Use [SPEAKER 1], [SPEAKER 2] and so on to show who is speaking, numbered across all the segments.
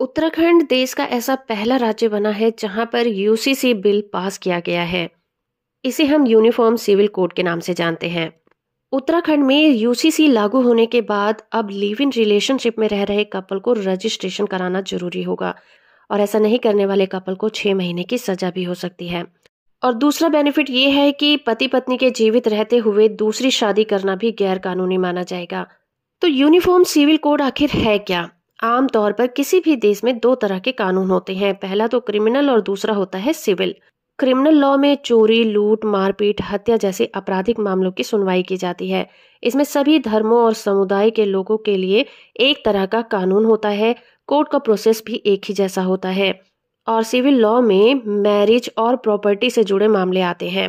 [SPEAKER 1] उत्तराखंड देश का ऐसा पहला राज्य बना है जहां पर यूसीसी बिल पास किया गया है इसे हम यूनिफॉर्म सिविल कोड के नाम से जानते हैं उत्तराखंड में यूसीसी लागू होने के बाद अब लिव इन रिलेशनशिप में रह रहे कपल को रजिस्ट्रेशन कराना जरूरी होगा और ऐसा नहीं करने वाले कपल को छह महीने की सजा भी हो सकती है और दूसरा बेनिफिट ये है कि पति पत्नी के जीवित रहते हुए दूसरी शादी करना भी गैर कानूनी माना जाएगा तो यूनिफॉर्म सिविल कोड आखिर है क्या आमतौर पर किसी भी देश में दो तरह के कानून होते हैं पहला तो क्रिमिनल और दूसरा होता है सिविल क्रिमिनल लॉ में चोरी लूट मारपीट हत्या जैसे आपराधिक मामलों की सुनवाई की जाती है इसमें सभी धर्मों और समुदाय के लोगों के लिए एक तरह का कानून होता है कोर्ट का प्रोसेस भी एक ही जैसा होता है और सिविल लॉ में मैरिज और प्रॉपर्टी से जुड़े मामले आते हैं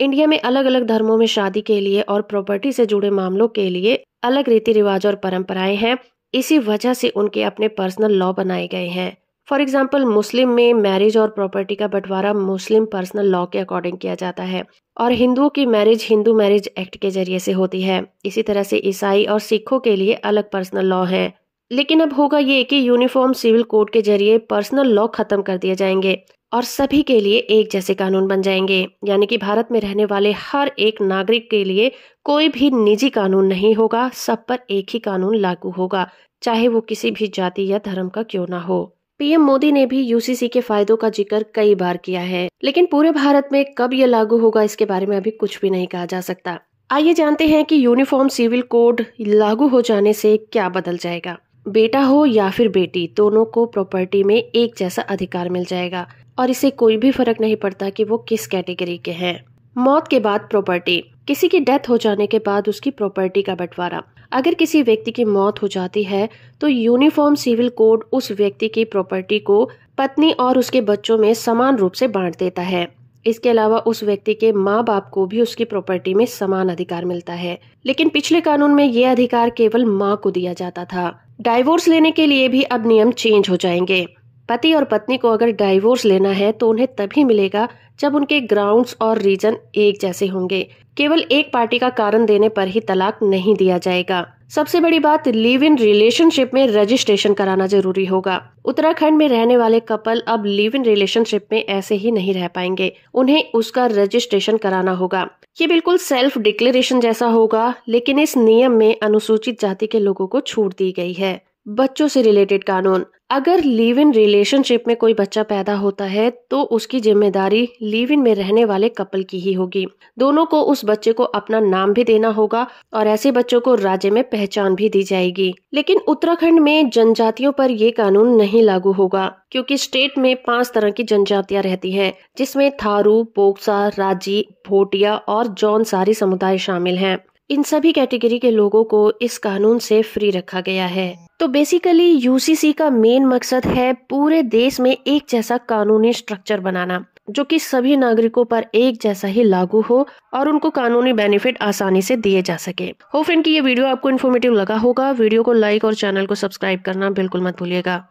[SPEAKER 1] इंडिया में अलग अलग धर्मों में शादी के लिए और प्रॉपर्टी से जुड़े मामलों के लिए अलग रीति रिवाज और परंपराएं हैं इसी वजह से उनके अपने पर्सनल लॉ बनाए गए हैं फॉर एग्जाम्पल मुस्लिम में मैरिज और प्रॉपर्टी का बंटवारा मुस्लिम पर्सनल लॉ के अकॉर्डिंग किया जाता है और हिंदुओं की मैरिज हिंदू मैरिज एक्ट के जरिए से होती है इसी तरह से ईसाई और सिखों के लिए अलग पर्सनल लॉ है लेकिन अब होगा ये कि यूनिफॉर्म सिविल कोड के जरिए पर्सनल लॉ खत्म कर दिए जाएंगे और सभी के लिए एक जैसे कानून बन जाएंगे यानी कि भारत में रहने वाले हर एक नागरिक के लिए कोई भी निजी कानून नहीं होगा सब पर एक ही कानून लागू होगा चाहे वो किसी भी जाति या धर्म का क्यों ना हो पीएम मोदी ने भी यूसीसी के फायदों का जिक्र कई बार किया है लेकिन पूरे भारत में कब ये लागू होगा इसके बारे में अभी कुछ भी नहीं कहा जा सकता आइए जानते हैं कि यूनिफॉर्म सिविल कोड लागू हो जाने से क्या बदल जाएगा बेटा हो या फिर बेटी दोनों को प्रॉपर्टी में एक जैसा अधिकार मिल जाएगा और इसे कोई भी फर्क नहीं पड़ता कि वो किस कैटेगरी के हैं मौत के बाद प्रॉपर्टी किसी की डेथ हो जाने के बाद उसकी प्रॉपर्टी का बंटवारा अगर किसी व्यक्ति की मौत हो जाती है तो यूनिफॉर्म सिविल कोड उस व्यक्ति की प्रॉपर्टी को पत्नी और उसके बच्चों में समान रूप से बांट देता है इसके अलावा उस व्यक्ति के माँ बाप को भी उसकी प्रॉपर्टी में समान अधिकार मिलता है लेकिन पिछले कानून में ये अधिकार केवल माँ को दिया जाता था डाइवोर्स लेने के लिए भी अब नियम चेंज हो जाएंगे पति और पत्नी को अगर डाइवोर्स लेना है तो उन्हें तभी मिलेगा जब उनके ग्राउंड्स और रीजन एक जैसे होंगे केवल एक पार्टी का कारण देने पर ही तलाक नहीं दिया जाएगा सबसे बड़ी बात लिव इन रिलेशनशिप में रजिस्ट्रेशन कराना जरूरी होगा उत्तराखंड में रहने वाले कपल अब लिव इन रिलेशनशिप में ऐसे ही नहीं रह पाएंगे उन्हें उसका रजिस्ट्रेशन कराना होगा ये बिल्कुल सेल्फ डिक्लेरेशन जैसा होगा लेकिन इस नियम में अनुसूचित जाति के लोगों को छूट दी गई है बच्चों से रिलेटेड कानून अगर लिव इन रिलेशनशिप में कोई बच्चा पैदा होता है तो उसकी जिम्मेदारी लिव इन में रहने वाले कपल की ही होगी दोनों को उस बच्चे को अपना नाम भी देना होगा और ऐसे बच्चों को राज्य में पहचान भी दी जाएगी लेकिन उत्तराखंड में जनजातियों पर ये कानून नहीं लागू होगा क्योंकि स्टेट में पांच तरह की जनजातियां रहती हैं जिसमें थारू पोक्सा राजी भोटिया और जौन सारी समुदाय शामिल हैं इन सभी कैटेगरी के लोगों को इस कानून से फ्री रखा गया है तो बेसिकली यूसीसी का मेन मकसद है पूरे देश में एक जैसा कानूनी स्ट्रक्चर बनाना जो कि सभी नागरिकों पर एक जैसा ही लागू हो और उनको कानूनी बेनिफिट आसानी से दिए जा सके हो फ्रेंड की ये वीडियो आपको इन्फॉर्मेटिव लगा होगा वीडियो को लाइक और चैनल को सब्सक्राइब करना बिल्कुल मत भूलिएगा